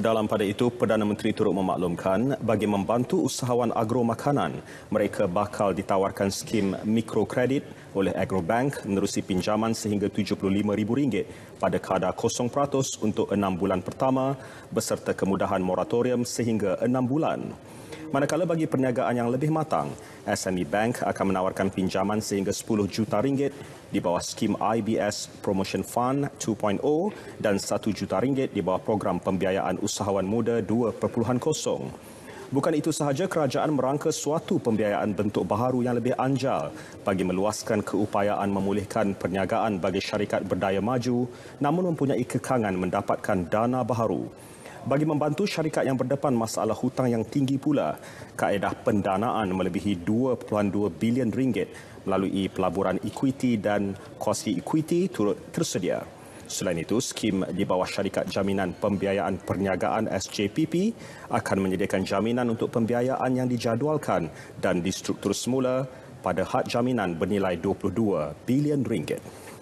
Dalam pada itu, Perdana Menteri turut memaklumkan bagi membantu usahawan agro makanan, mereka bakal ditawarkan skim mikrokredit oleh Agrobank menerusi pinjaman sehingga RM75,000 pada kadar 0% untuk 6 bulan pertama beserta kemudahan moratorium sehingga 6 bulan. Manakala bagi perniagaan yang lebih matang, SME Bank akan menawarkan pinjaman sehingga 10 juta ringgit di bawah skim IBS Promotion Fund 2.0 dan 1 juta ringgit di bawah program pembiayaan usahawan muda 2.0. Bukan itu sahaja, kerajaan merangka suatu pembiayaan bentuk baharu yang lebih anjal bagi meluaskan keupayaan memulihkan perniagaan bagi syarikat berdaya maju namun mempunyai kekangan mendapatkan dana baharu bagi membantu syarikat yang berdepan masalah hutang yang tinggi pula. Kaedah pendanaan melebihi 2.2 bilion ringgit melalui pelaburan equity dan kuasi equity turut tersedia. Selain itu, skim di bawah Syarikat Jaminan Pembiayaan Perniagaan SJPP akan menyediakan jaminan untuk pembiayaan yang dijadualkan dan di struktur semula pada had jaminan bernilai 22 bilion ringgit.